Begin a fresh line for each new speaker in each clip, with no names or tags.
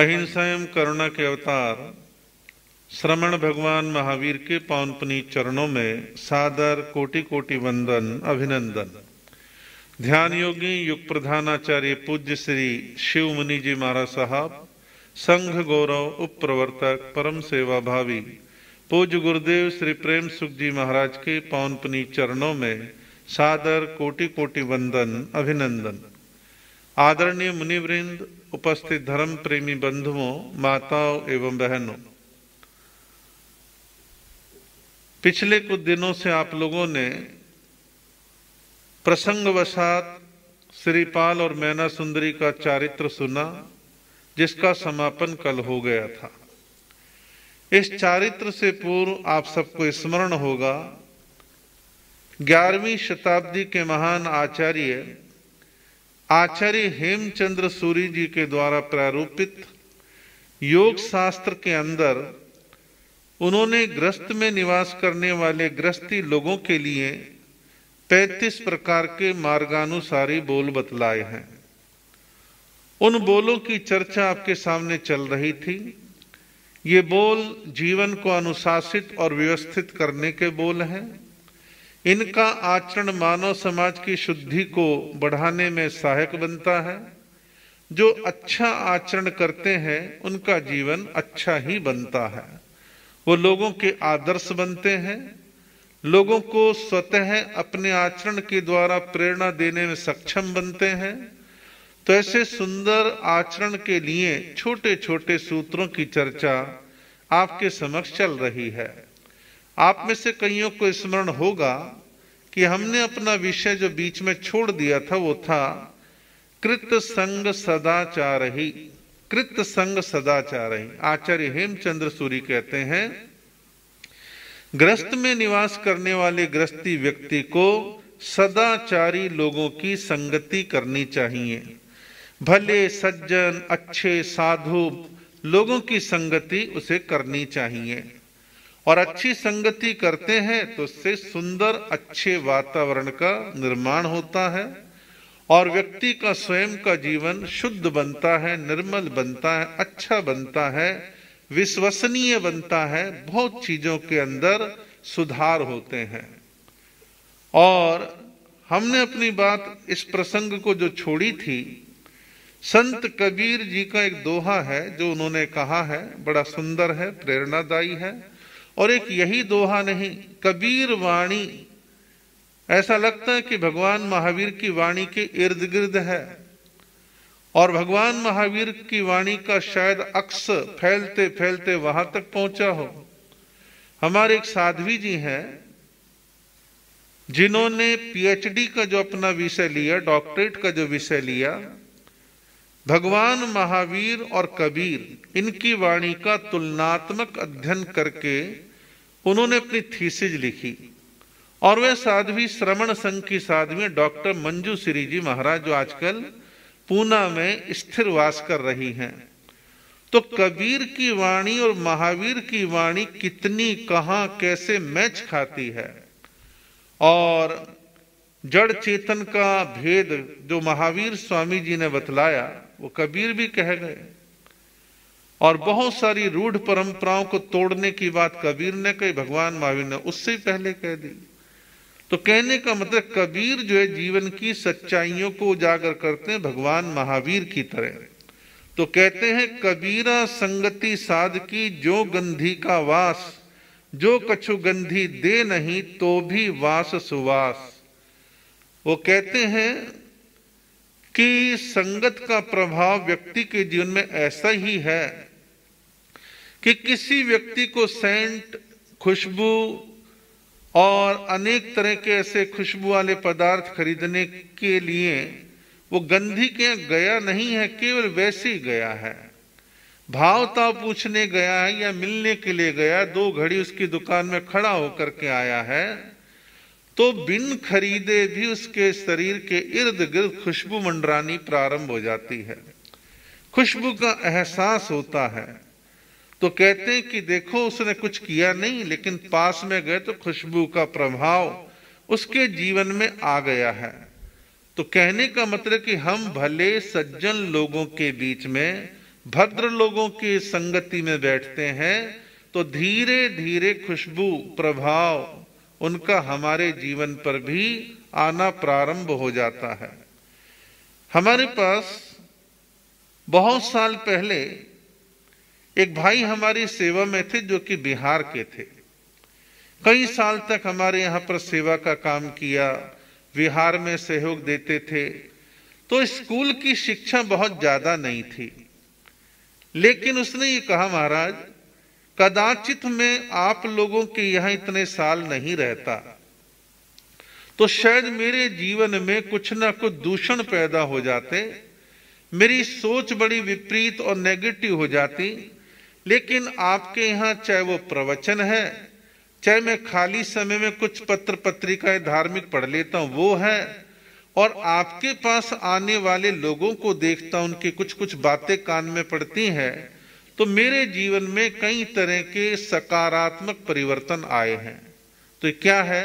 अहिंसा एवं करुणा के अवतार श्रमण भगवान महावीर के पावन पुनी चरणों में सादर कोटि कोटि वंदन अभिनंदन ध्यान योगी युग प्रधानाचार्य पूज्य श्री शिव मुनि जी महाराज साहब संघ गौरव उप प्रवर्तक परम सेवा भावी पूज्य गुरुदेव श्री प्रेम सुख जी महाराज के पावन पुनी चरणों में सादर कोटि कोटि वंदन अभिनंदन आदरणीय मुनिवृंद उपस्थित धर्म प्रेमी बंधुओं माताओं एवं बहनों पिछले कुछ दिनों से आप लोगों ने प्रसंगवशात श्रीपाल और मैना सुंदरी का चारित्र सुना जिसका समापन कल हो गया था इस चारित्र से पूर्व आप सबको स्मरण होगा ग्यारहवीं शताब्दी के महान आचार्य आचार्य हेमचंद्र सूरी जी के द्वारा प्रारूपित योग शास्त्र के अंदर उन्होंने ग्रस्त में निवास करने वाले ग्रस्ती लोगों के लिए 35 प्रकार के मार्गानुसारी बोल बतलाए हैं उन बोलों की चर्चा आपके सामने चल रही थी ये बोल जीवन को अनुशासित और व्यवस्थित करने के बोल हैं इनका आचरण मानव समाज की शुद्धि को बढ़ाने में सहायक बनता है जो अच्छा आचरण करते हैं उनका जीवन अच्छा ही बनता है वो लोगों के आदर्श बनते हैं लोगों को स्वतः अपने आचरण के द्वारा प्रेरणा देने में सक्षम बनते हैं तो ऐसे सुंदर आचरण के लिए छोटे छोटे सूत्रों की चर्चा आपके समक्ष चल रही है आप में से कईयों को स्मरण होगा कि हमने अपना विषय जो बीच में छोड़ दिया था वो था कृत संग सदाचार ही कृत संग सदाचार ही आचार्य हेमचंद्र सूरी कहते हैं ग्रस्त में निवास करने वाले ग्रस्ती व्यक्ति को सदाचारी लोगों की संगति करनी चाहिए भले सज्जन अच्छे साधु लोगों की संगति उसे करनी चाहिए और अच्छी संगति करते हैं तो उससे सुंदर अच्छे वातावरण का निर्माण होता है और व्यक्ति का स्वयं का जीवन शुद्ध बनता है निर्मल बनता है अच्छा बनता है विश्वसनीय बनता है बहुत चीजों के अंदर सुधार होते हैं और हमने अपनी बात इस प्रसंग को जो छोड़ी थी संत कबीर जी का एक दोहा है जो उन्होंने कहा है बड़ा सुंदर है प्रेरणादायी है और एक यही दोहा नहीं कबीर वाणी ऐसा लगता है कि भगवान महावीर की वाणी के इर्द गिर्द है और भगवान महावीर की वाणी का शायद अक्स फैलते फैलते वहां तक पहुंचा हो हमारे एक साध्वी जी हैं जिन्होंने पीएचडी का जो अपना विषय लिया डॉक्टरेट का जो विषय लिया भगवान महावीर और कबीर इनकी वाणी का तुलनात्मक अध्ययन करके उन्होंने अपनी थीसिज लिखी और वे साध्वी श्रवण संघ की साध्वी डॉक्टर मंजू श्री जी महाराज जो आजकल पूना में स्थिर वास कर रही हैं तो कबीर की वाणी और महावीर की वाणी कितनी कहां कैसे मैच खाती है और जड़ चेतन का भेद जो महावीर स्वामी जी ने बतलाया वो कबीर भी कह गए और बहुत सारी रूढ़ परंपराओं को तोड़ने की बात कबीर ने कही भगवान महावीर ने उससे पहले कह दी तो कहने का मतलब कबीर जो है जीवन की सच्चाइयों को उजागर करते हैं भगवान महावीर की तरह तो कहते हैं कबीरा संगति साध की जो गंधी का वास जो कछु गंधी दे नहीं तो भी वास सुवास वो कहते हैं कि संगत का प्रभाव व्यक्ति के जीवन में ऐसा ही है कि किसी व्यक्ति को सेंट खुशबू और अनेक तरह के ऐसे खुशबू वाले पदार्थ खरीदने के लिए वो गंधी के गया नहीं है केवल वैसे ही गया है भावता पूछने गया है या मिलने के लिए गया दो घड़ी उसकी दुकान में खड़ा होकर के आया है तो बिन खरीदे भी उसके शरीर के इर्द गिर्द खुशबू मंडरानी प्रारंभ हो जाती है खुशबू का एहसास होता है तो कहते हैं कि देखो उसने कुछ किया नहीं लेकिन पास में गए तो खुशबू का प्रभाव उसके जीवन में आ गया है तो कहने का मतलब कि हम भले सज्जन लोगों के बीच में भद्र लोगों की संगति में बैठते हैं तो धीरे धीरे खुशबू प्रभाव उनका हमारे जीवन पर भी आना प्रारंभ हो जाता है हमारे पास बहुत साल पहले एक भाई हमारी सेवा में थे जो कि बिहार के थे कई साल तक हमारे यहाँ पर सेवा का काम किया बिहार में सहयोग देते थे तो स्कूल की शिक्षा बहुत ज़्यादा नहीं थी लेकिन उसने ये कहा महाराज कदाचित मैं आप लोगों के यहां इतने साल नहीं रहता तो शायद मेरे जीवन में कुछ ना कुछ दूषण पैदा हो जाते मेरी सोच बड़ी विपरीत और नेगेटिव हो जाती लेकिन आपके यहाँ चाहे वो प्रवचन है चाहे मैं खाली समय में कुछ पत्र पत्रिकाएं धार्मिक पढ़ लेता हूं वो है और आपके पास आने वाले लोगों को देखता उनकी कुछ कुछ बातें कान में पड़ती हैं तो मेरे जीवन में कई तरह के सकारात्मक परिवर्तन आए हैं तो क्या है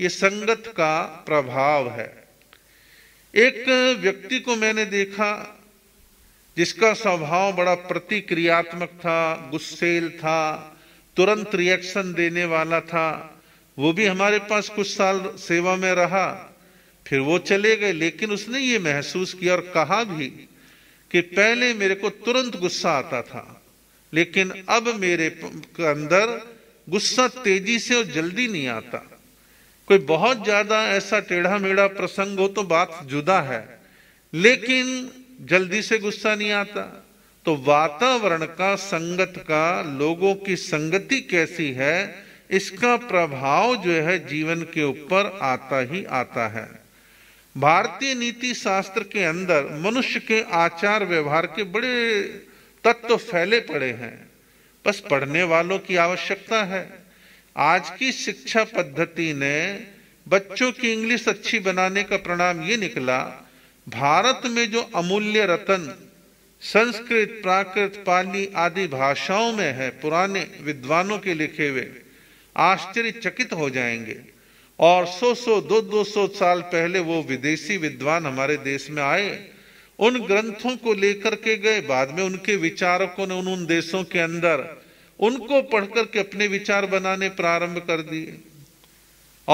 ये संगत का प्रभाव है एक व्यक्ति को मैंने देखा जिसका स्वभाव बड़ा प्रतिक्रियात्मक था गुस्सेल था तुरंत रिएक्शन देने वाला था वो भी हमारे पास कुछ साल सेवा में रहा फिर वो चले गए लेकिन उसने ये महसूस किया और कहा भी कि पहले मेरे को तुरंत गुस्सा आता था लेकिन अब मेरे अंदर गुस्सा तेजी से और जल्दी नहीं आता कोई बहुत ज्यादा ऐसा टेढ़ा मेढ़ा प्रसंग हो तो बात जुदा है लेकिन जल्दी से गुस्सा नहीं आता तो वातावरण का संगत का लोगों की संगति कैसी है इसका प्रभाव जो है जीवन के ऊपर आता ही आता है भारतीय नीति शास्त्र के अंदर मनुष्य के आचार व्यवहार के बड़े तत्व फैले पड़े हैं बस पढ़ने वालों की आवश्यकता है आज की शिक्षा पद्धति ने बच्चों की इंग्लिश अच्छी बनाने का प्रणाम ये निकला भारत में जो अमूल्य रतन संस्कृत प्राकृत पाली आदि भाषाओं में है पुराने विद्वानों के लिखे हुए आश्चर्यचकित हो जाएंगे और 100 सो दो दो सौ साल पहले वो विदेशी विद्वान हमारे देश में आए उन ग्रंथों को लेकर के गए बाद में उनके विचारकों ने उन उन देशों के अंदर उनको पढ़कर के अपने विचार बनाने प्रारंभ कर दिए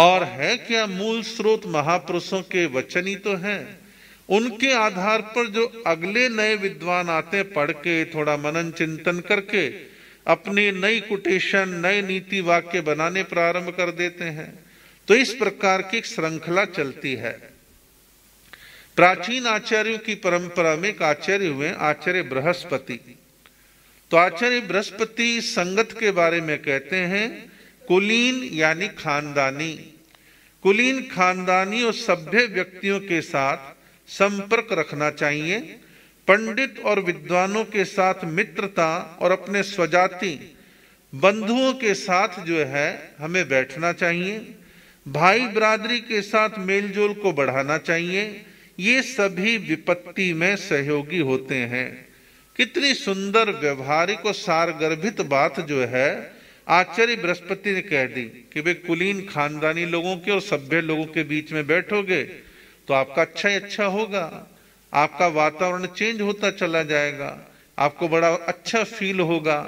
और है क्या मूल स्रोत महापुरुषों के वचन ही तो हैं उनके आधार पर जो अगले नए विद्वान आते पढ़ के थोड़ा मनन चिंतन करके अपने नई कोटेशन नए नीति वाक्य बनाने प्रारंभ कर देते हैं तो इस प्रकार की श्रृंखला चलती है प्राचीन आचार्यों की परंपरा में एक आचार्य हुए आचार्य बृहस्पति तो आचार्य बृहस्पति संगत के बारे में कहते हैं कुलीन यानी खानदानी कुलीन खानदानी और सभ्य व्यक्तियों के साथ संपर्क रखना चाहिए पंडित और विद्वानों के साथ मित्रता और अपने स्वजाति बंधुओं के साथ जो है हमें बैठना चाहिए भाई बरादरी के साथ मेलजोल को बढ़ाना चाहिए ये सभी विपत्ति में सहयोगी होते हैं कितनी सुंदर व्यवहारिक और सारगर्भित बात जो है आचार्य बृहस्पति ने कह दी कि वे कुलीन खानदानी लोगों के और सभ्य लोगों के बीच में बैठोगे तो आपका अच्छा ही अच्छा होगा आपका वातावरण चेंज होता चला जाएगा आपको बड़ा अच्छा फील होगा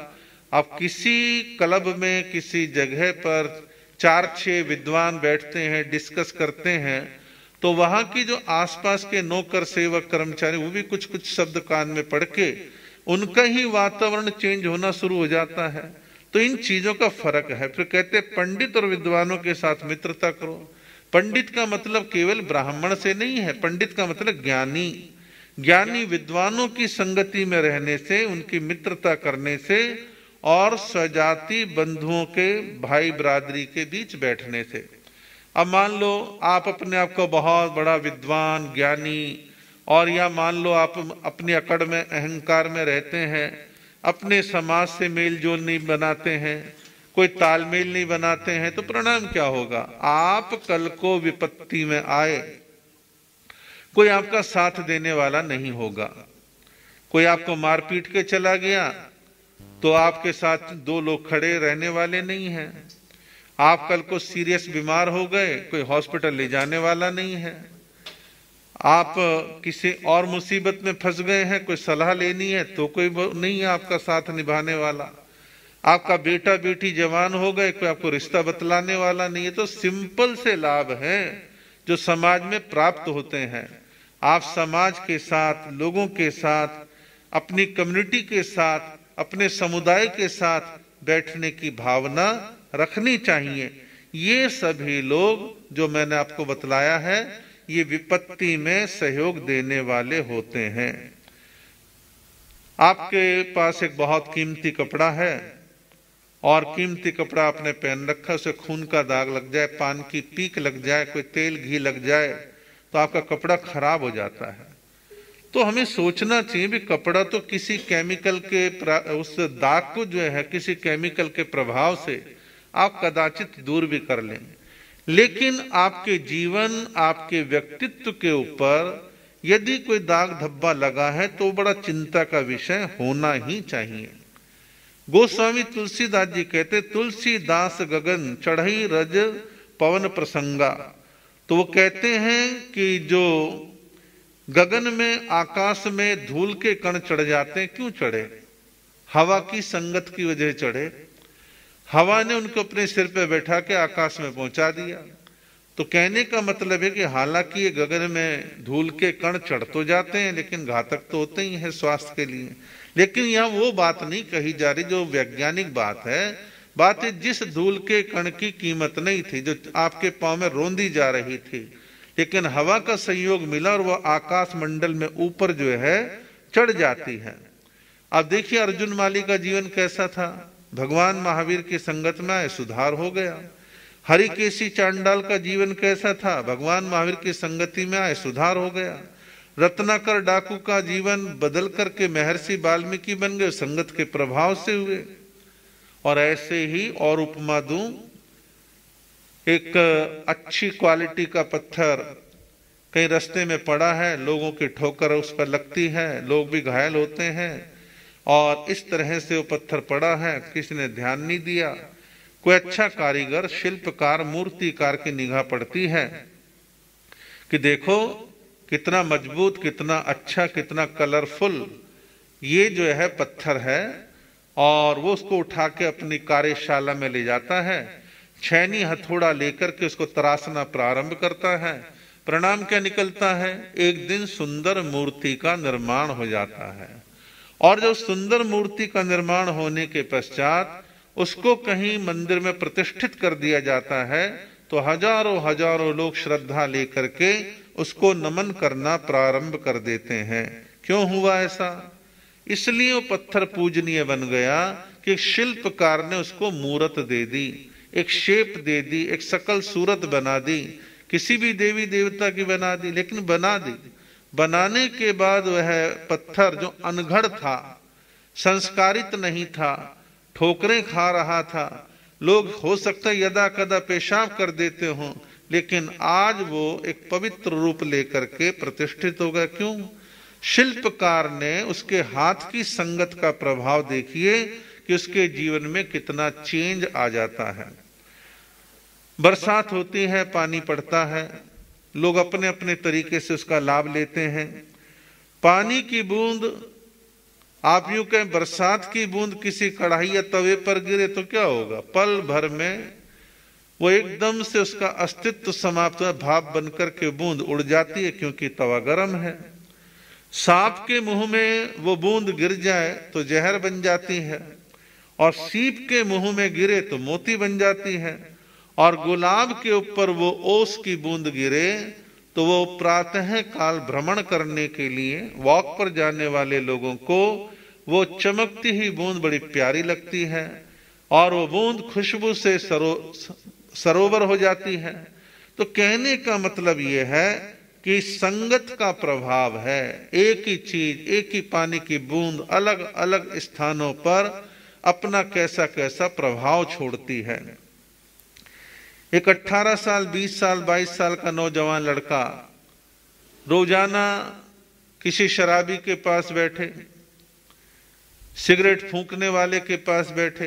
आप किसी क्लब में किसी जगह पर चार छः विद्वान बैठते हैं डिस्कस करते हैं तो वहां की जो आसपास के नौकर सेवक कर्मचारी वो भी कुछ कुछ शब्द कान में पढ़ के उनका ही वातावरण चेंज होना शुरू हो जाता है तो इन चीजों का फर्क है फिर कहते पंडित और विद्वानों के साथ मित्रता करो पंडित का मतलब केवल ब्राह्मण से नहीं है पंडित का मतलब ज्ञानी ज्ञानी विद्वानों की संगति में रहने से उनकी मित्रता करने से और सजाती बंधुओं के भाई बरादरी के बीच बैठने से अब मान लो आप अपने आप को बहुत बड़ा विद्वान ज्ञानी और या मान लो आप अपनी अकड़ में अहंकार में रहते हैं अपने समाज से मेल जोल नहीं बनाते हैं कोई तालमेल नहीं बनाते हैं तो प्रणाम क्या होगा आप कल को विपत्ति में आए कोई आपका साथ देने वाला नहीं होगा कोई आपको मारपीट के चला गया तो आपके साथ दो लोग खड़े रहने वाले नहीं हैं आप कल को सीरियस बीमार हो गए कोई हॉस्पिटल ले जाने वाला नहीं है आप किसी और मुसीबत में फंस गए हैं कोई सलाह लेनी है तो कोई नहीं है आपका साथ निभाने वाला आपका बेटा बेटी जवान हो गए कोई आपको रिश्ता बतलाने वाला नहीं है तो सिंपल से लाभ हैं जो समाज में प्राप्त होते हैं आप समाज के साथ लोगों के साथ अपनी कम्युनिटी के साथ अपने समुदाय के साथ बैठने की भावना रखनी चाहिए ये सभी लोग जो मैंने आपको बतलाया है ये विपत्ति में सहयोग देने वाले होते हैं आपके पास एक बहुत कीमती कपड़ा है और कीमती कपड़ा आपने पहन रखा उसे खून का दाग लग जाए पान की पीक लग जाए कोई तेल घी लग जाए तो आपका कपड़ा खराब हो जाता है तो हमें सोचना चाहिए भी कपड़ा तो किसी केमिकल के उस दाग को जो है किसी केमिकल के प्रभाव से आप कदाचित दूर भी कर लेंगे लेकिन आपके जीवन आपके व्यक्तित्व के ऊपर यदि कोई दाग धब्बा लगा है तो बड़ा चिंता का विषय होना ही चाहिए गोस्वामी तुलसीदास जी कहते तुलसीदास गगन चढ़ई रज पवन प्रसंगा तो वो कहते हैं कि जो गगन में आकाश में धूल के कण चढ़ जाते हैं क्यों चढ़े हवा की संगत की वजह चढ़े हवा ने उनको अपने सिर पर बैठा के आकाश में पहुंचा दिया तो कहने का मतलब है कि हालांकि ये गगन में धूल के कण चढ़ तो जाते हैं लेकिन घातक तो होते ही हैं स्वास्थ्य के लिए लेकिन यहाँ वो बात नहीं कही जा रही जो वैज्ञानिक बात है बात है जिस धूल के कण की कीमत नहीं थी जो आपके पाँव में रोंदी जा रही थी लेकिन हवा का संयोग मिला और वह आकाश मंडल में ऊपर जो है चढ़ जाती है अब देखिए अर्जुन माली का जीवन कैसा था भगवान महावीर की संगत में आए सुधार हो गया हरिकेशी चांडाल का जीवन कैसा था भगवान महावीर की संगति में आए सुधार हो गया रत्नाकर डाकू का जीवन बदल करके महर्षि वाल्मीकि बन गए संगत के प्रभाव से हुए और ऐसे ही और उपमा दूं एक अच्छी क्वालिटी का पत्थर कहीं रास्ते में पड़ा है लोगों की ठोकर उस पर लगती है लोग भी घायल होते हैं और इस तरह से वो पत्थर पड़ा है किसी ने ध्यान नहीं दिया कोई अच्छा कारीगर शिल्पकार मूर्तिकार की निगाह पड़ती है कि देखो कितना मजबूत कितना अच्छा कितना कलरफुल ये जो है पत्थर है और वो उसको उठा के अपनी कार्यशाला में ले जाता है छैनी हथौड़ा लेकर के उसको तराशना प्रारंभ करता है प्रणाम क्या निकलता है एक दिन सुंदर मूर्ति का निर्माण हो जाता है और जो सुंदर मूर्ति का निर्माण होने के पश्चात उसको कहीं मंदिर में प्रतिष्ठित कर दिया जाता है तो हजारों हजारों लोग श्रद्धा लेकर के उसको नमन करना प्रारंभ कर देते हैं क्यों हुआ ऐसा इसलिए वो पत्थर पूजनीय बन गया कि शिल्पकार ने उसको मूर्त दे दी एक शेप दे दी एक सकल सूरत बना दी किसी भी देवी देवता की बना दी लेकिन बना दी बनाने के बाद वह पत्थर जो अनघड़ था संस्कारित नहीं था ठोकरें खा रहा था लोग हो सकता यदा कदा पेशाब कर देते हो लेकिन आज वो एक पवित्र रूप लेकर के प्रतिष्ठित होगा क्यों शिल्पकार ने उसके हाथ की संगत का प्रभाव देखिए कि उसके जीवन में कितना चेंज आ जाता है बरसात होती है पानी पड़ता है लोग अपने अपने तरीके से उसका लाभ लेते हैं पानी की बूंद आप यूं कहें बरसात की बूंद किसी कढ़ाई या तवे पर गिरे तो क्या होगा पल भर में वो एकदम से उसका अस्तित्व समाप्त है भाप बनकर के बूंद उड़ जाती है क्योंकि तवा गर्म है सांप के मुंह में वो बूंद गिर जाए तो जहर बन जाती है और सीप के मुंह में गिरे तो मोती बन जाती है और गुलाब के ऊपर वो ओस की बूंद गिरे तो वो प्रातः काल भ्रमण करने के लिए वॉक पर जाने वाले लोगों को वो चमकती ही बूंद बड़ी प्यारी लगती है और वो बूंद खुशबू से सरो, सरोवर हो जाती है तो कहने का मतलब ये है कि संगत का प्रभाव है एक ही चीज एक ही पानी की बूंद अलग अलग स्थानों पर अपना कैसा कैसा प्रभाव छोड़ती है एक 18 साल 20 साल 22 साल का नौजवान लड़का रोजाना किसी शराबी के पास बैठे सिगरेट फूंकने वाले के पास बैठे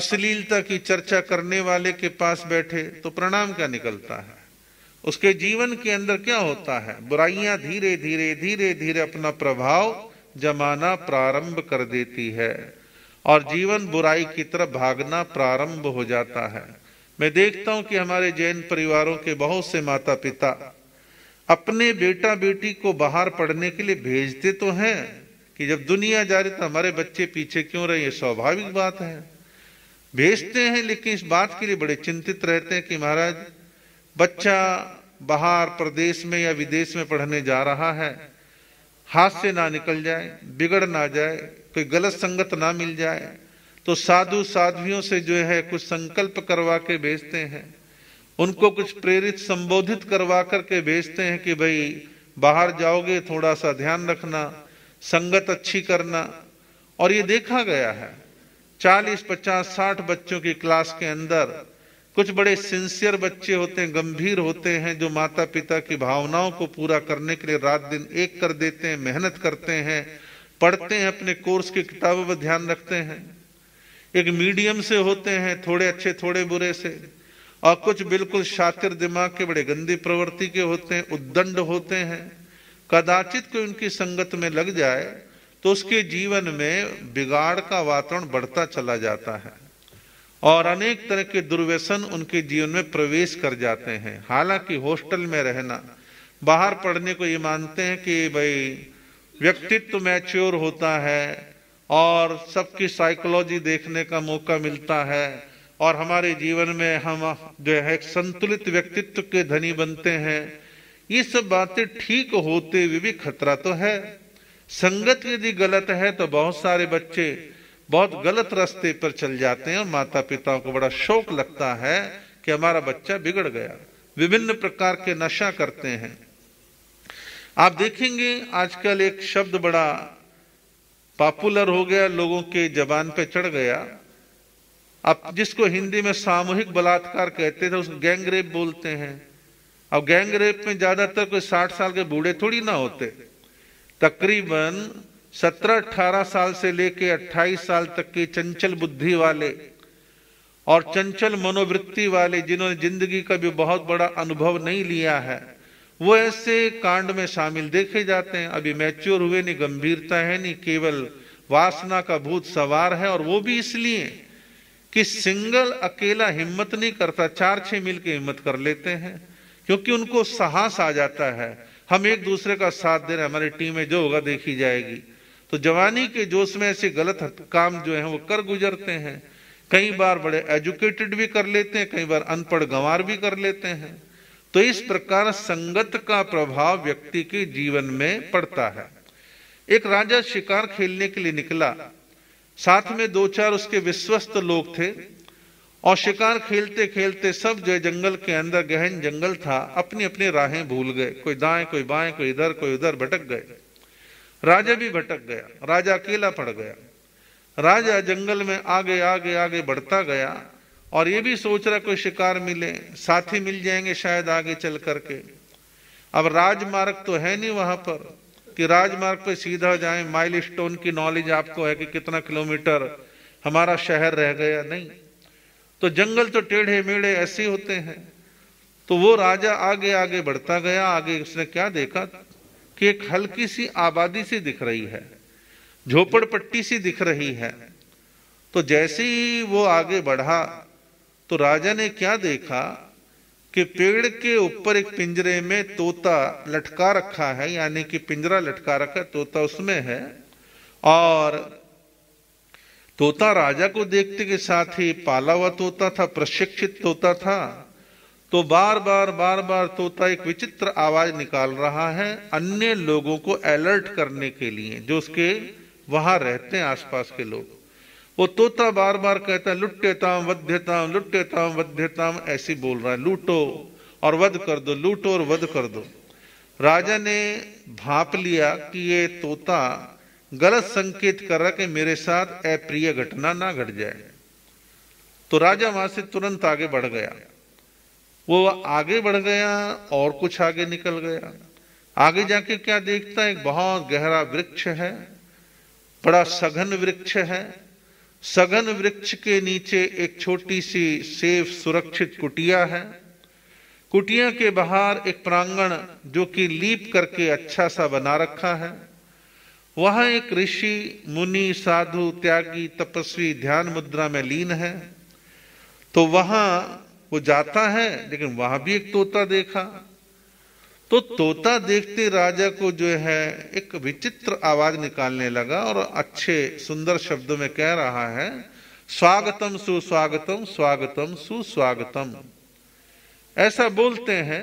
अश्लीलता की चर्चा करने वाले के पास बैठे तो प्रणाम क्या निकलता है उसके जीवन के अंदर क्या होता है बुराइयां धीरे धीरे धीरे धीरे अपना प्रभाव जमाना प्रारंभ कर देती है और जीवन बुराई की तरफ भागना प्रारंभ हो जाता है मैं देखता हूं कि हमारे जैन परिवारों के बहुत से माता पिता अपने बेटा बेटी को बाहर पढ़ने के लिए भेजते तो हैं कि जब दुनिया जा रही तो हमारे बच्चे पीछे क्यों रहे ये स्वाभाविक बात है भेजते हैं लेकिन इस बात के लिए बड़े चिंतित रहते हैं कि महाराज बच्चा बाहर प्रदेश में या विदेश में पढ़ने जा रहा है हाथ से ना निकल जाए बिगड़ ना जाए कोई गलत संगत ना मिल जाए तो साधु साध्वियों से जो है कुछ संकल्प करवा के भेजते हैं उनको कुछ प्रेरित संबोधित करवा करके भेजते हैं कि भाई बाहर जाओगे थोड़ा सा ध्यान रखना संगत अच्छी करना और ये देखा गया है 40, 50, 60 बच्चों की क्लास के अंदर कुछ बड़े सिंसियर बच्चे होते हैं गंभीर होते हैं जो माता पिता की भावनाओं को पूरा करने के लिए रात दिन एक कर देते हैं मेहनत करते हैं पढ़ते हैं अपने कोर्स की किताबों पर ध्यान रखते हैं एक मीडियम से होते हैं थोड़े अच्छे थोड़े बुरे से और कुछ बिल्कुल शातिर दिमाग के बड़े गंदी प्रवृत्ति के होते हैं उद्दंड होते हैं कदाचित कोई उनकी संगत में लग जाए तो उसके जीवन में बिगाड़ का वातावरण बढ़ता चला जाता है और अनेक तरह के दुर्व्यसन उनके जीवन में प्रवेश कर जाते हैं हालांकि हॉस्टल में रहना बाहर पढ़ने को ये मानते हैं कि भाई व्यक्तित्व मैच्योर होता है और सबकी साइकोलॉजी देखने का मौका मिलता है और हमारे जीवन में हम जो है संतुलित व्यक्तित्व के धनी बनते हैं ये सब बातें ठीक होते हुए भी खतरा तो है संगत यदि गलत है तो बहुत सारे बच्चे बहुत गलत रास्ते पर चल जाते हैं और माता पिताओं को बड़ा शौक लगता है कि हमारा बच्चा बिगड़ गया विभिन्न प्रकार के नशा करते हैं आप देखेंगे आजकल एक शब्द बड़ा पॉपुलर हो गया लोगों के जबान पे चढ़ गया अब जिसको हिंदी में सामूहिक बलात्कार कहते थे उसको गैंग रेप बोलते हैं अब गैंग रेप में ज्यादातर कोई साठ साल के बूढ़े थोड़ी ना होते तकरीबन सत्रह अठारह साल से लेके अट्ठाईस साल तक के चंचल बुद्धि वाले और चंचल मनोवृत्ति वाले जिन्होंने जिंदगी का भी बहुत बड़ा अनुभव नहीं लिया है वो ऐसे कांड में शामिल देखे जाते हैं अभी मैच्योर हुए नहीं गंभीरता है नहीं केवल वासना का भूत सवार है और वो भी इसलिए कि सिंगल अकेला हिम्मत नहीं करता चार छह मिल के हिम्मत कर लेते हैं क्योंकि उनको साहस आ जाता है हम एक दूसरे का साथ दे रहे हैं हमारी टीम में जो होगा देखी जाएगी तो जवानी के जोश में ऐसे गलत काम जो है वो कर गुजरते हैं कई बार बड़े एजुकेटेड भी कर लेते हैं कई बार अनपढ़ गंवार भी कर लेते हैं तो इस प्रकार संगत का प्रभाव व्यक्ति के जीवन में पड़ता है एक राजा शिकार खेलने के लिए निकला साथ में दो चार उसके विश्वस्त लोग थे और शिकार खेलते खेलते सब जो जंगल के अंदर गहन जंगल था अपनी अपनी राहें भूल गए कोई दाएं कोई बाएं कोई इधर कोई उधर भटक गए राजा भी भटक गया राजा अकेला पड़ गया राजा जंगल में आगे आगे आगे बढ़ता गया और ये भी सोच रहा कोई शिकार मिले साथी मिल जाएंगे शायद आगे चल करके अब राजमार्ग तो है नहीं वहां पर कि राजमार्ग पे सीधा जाए माइल स्टोन की नॉलेज आपको है कि कितना किलोमीटर हमारा शहर रह गया नहीं तो जंगल तो टेढ़े मेढ़े ऐसे होते हैं तो वो राजा आगे आगे बढ़ता गया आगे उसने क्या देखा कि एक हल्की सी आबादी सी दिख रही है झोपड़पट्टी सी दिख रही है तो जैसे ही वो आगे बढ़ा तो राजा ने क्या देखा कि पेड़ के ऊपर एक पिंजरे में तोता लटका रखा है यानी कि पिंजरा लटका रखा तोता उसमें है और तोता राजा को देखते के साथ ही पाला हुआ तोता था प्रशिक्षित तोता था तो बार बार बार बार तोता एक विचित्र आवाज निकाल रहा है अन्य लोगों को अलर्ट करने के लिए जो उसके वहां रहते हैं आसपास के लोग वो तोता बार बार कहता है लुटेताम वध्यताम लुटेताम वध्यताम ऐसी बोल रहा है लूटो और वध कर दो लूटो और वध कर दो राजा ने भाप लिया कि ये तोता गलत संकेत कर रहा कि मेरे साथ अप्रिय घटना ना घट जाए तो राजा वहां से तुरंत आगे बढ़ गया वो आगे बढ़ गया और कुछ आगे निकल गया आगे जाके क्या देखता है एक बहुत गहरा वृक्ष है बड़ा सघन वृक्ष है सघन वृक्ष के नीचे एक छोटी सी सेफ सुरक्षित कुटिया है कुटिया के बाहर एक प्रांगण जो कि लीप करके अच्छा सा बना रखा है वहां एक ऋषि मुनि साधु त्यागी तपस्वी ध्यान मुद्रा में लीन है तो वहां वो जाता है लेकिन वहां भी एक तोता देखा तो तोता देखते राजा को जो है एक विचित्र आवाज निकालने लगा और अच्छे सुंदर शब्दों में कह रहा है स्वागतम सुस्वागतम स्वागतम सुस्वागतम ऐसा बोलते हैं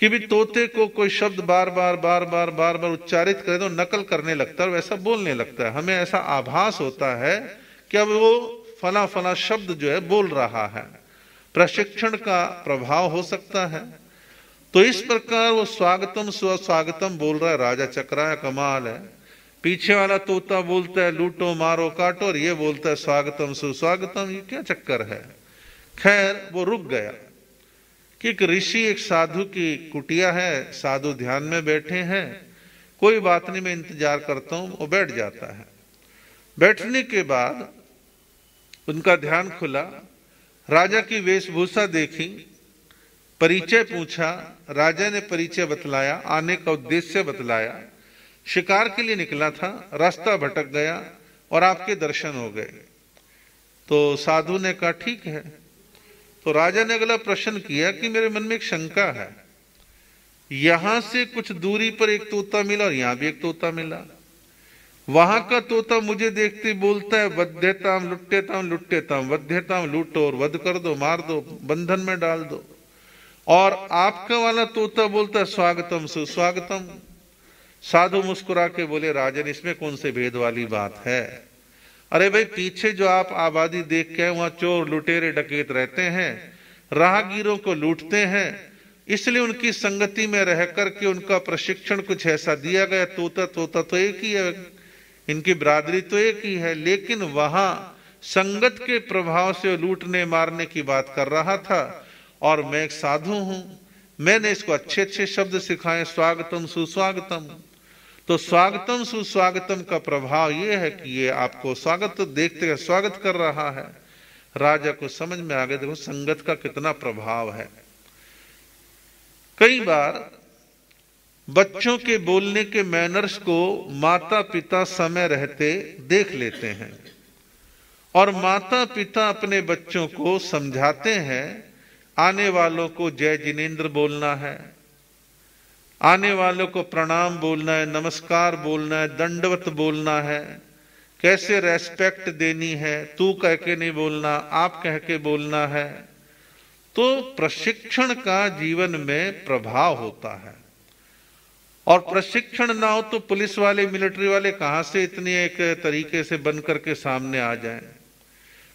कि भी तोते को कोई शब्द बार बार बार बार बार बार उच्चारित करे तो नकल करने लगता है वैसा बोलने लगता है हमें ऐसा आभास होता है कि अब वो फला फला शब्द जो है बोल रहा है प्रशिक्षण का प्रभाव हो सकता है तो इस प्रकार वो स्वागतम स्वस्वागतम बोल रहा है राजा चक्राया कमाल है पीछे वाला तोता बोलता है लूटो मारो काटो और ये बोलता है स्वागतम सुस्वागतम ये क्या चक्कर है खैर वो रुक गया कि एक ऋषि एक साधु की कुटिया है साधु ध्यान में बैठे हैं कोई बात नहीं मैं इंतजार करता हूँ वो बैठ जाता है बैठने के बाद उनका ध्यान खुला राजा की वेशभूषा देखी परिचय पूछा राजा ने परिचय बतलाया आने का उद्देश्य बतलाया शिकार के लिए निकला था रास्ता भटक गया और आपके दर्शन हो गए तो साधु ने कहा ठीक है तो राजा ने अगला प्रश्न किया कि मेरे मन में एक शंका है यहां से कुछ दूरी पर एक तोता मिला और यहां भी एक तोता मिला वहां का तोता मुझे देखते बोलता है वध्यताम लुट्टेताम लुट्टेताम वध्यताम लूटो और वध कर दो मार दो बंधन में डाल दो और आपका वाला तोता बोलता स्वागतम सुस्वागतम साधु मुस्कुरा के बोले राजन इसमें कौन से भेद वाली बात है अरे भाई पीछे जो आप आबादी देख के वहां चोर लुटेरे डकैत रहते हैं राहगीरों को लूटते हैं इसलिए उनकी संगति में रह करके उनका प्रशिक्षण कुछ ऐसा दिया गया तोता तोता तो एक ही है इनकी बरादरी तो एक ही है लेकिन वहां संगत के प्रभाव से लूटने मारने की बात कर रहा था और मैं एक साधु हूं मैंने इसको अच्छे अच्छे शब्द सिखाए स्वागतम सुस्वागतम तो स्वागतम सुस्वागतम का प्रभाव यह है कि ये आपको स्वागत देखते हुए स्वागत कर रहा है राजा को समझ में आ गया देखो संगत का कितना प्रभाव है कई बार बच्चों के बोलने के मैनर्स को माता पिता समय रहते देख लेते हैं और माता पिता अपने बच्चों को समझाते हैं आने वालों को जय जिनेन्द्र बोलना है आने वालों को प्रणाम बोलना है नमस्कार बोलना है दंडवत बोलना है कैसे रेस्पेक्ट देनी है तू कह के नहीं बोलना आप कह के बोलना है तो प्रशिक्षण का जीवन में प्रभाव होता है और प्रशिक्षण ना हो तो पुलिस वाले मिलिट्री वाले कहां से इतने एक तरीके से बन करके सामने आ जाएं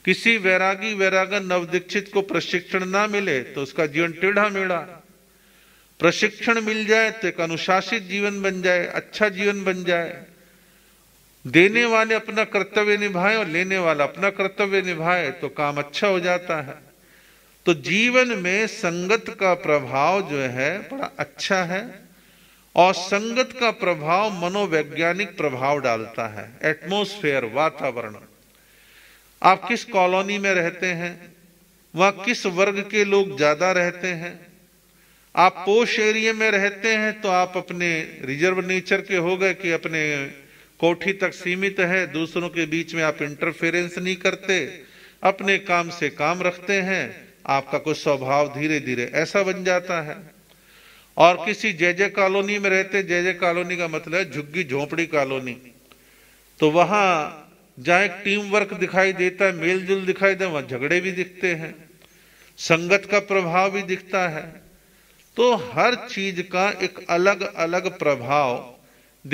किसी वैरागी वैरागन दीक्षित को प्रशिक्षण ना मिले तो उसका जीवन टेढ़ा मेढ़ा प्रशिक्षण मिल जाए तो एक अनुशासित जीवन बन जाए अच्छा जीवन बन जाए देने वाले अपना कर्तव्य निभाए और लेने वाला अपना कर्तव्य निभाए तो काम अच्छा हो जाता है तो जीवन में संगत का प्रभाव जो है बड़ा अच्छा है और संगत का प्रभाव मनोवैज्ञानिक प्रभाव डालता है एटमोस्फेयर वातावरण आप किस कॉलोनी में रहते हैं वहां किस वर्ग के लोग ज़्यादा रहते हैं आप पोश एरिया में रहते हैं तो आप अपने रिजर्व नेचर के हो गए कि अपने कोठी तक सीमित है दूसरों के बीच में आप इंटरफेरेंस नहीं करते अपने काम से काम रखते हैं आपका कुछ स्वभाव धीरे धीरे ऐसा बन जाता है और किसी जय जय कॉलोनी में रहते जय जय कॉलोनी का मतलब झुग्गी झोंपड़ी कॉलोनी तो वहां जहां एक टीम वर्क दिखाई देता है मेल जुल दिखाई दे वहां झगड़े भी दिखते हैं संगत का प्रभाव भी दिखता है तो हर चीज का एक अलग अलग प्रभाव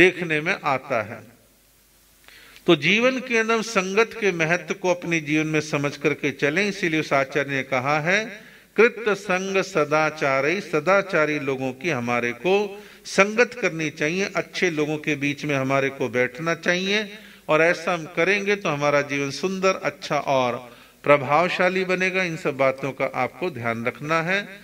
देखने में आता है तो जीवन के अंदर संगत के महत्व को अपने जीवन में समझ करके चले इसीलिए उस आचार्य ने कहा है कृत संग सदाचारी सदाचारी लोगों की हमारे को संगत करनी चाहिए अच्छे लोगों के बीच में हमारे को बैठना चाहिए और ऐसा हम करेंगे तो हमारा जीवन सुंदर अच्छा और प्रभावशाली बनेगा इन सब बातों का आपको ध्यान रखना है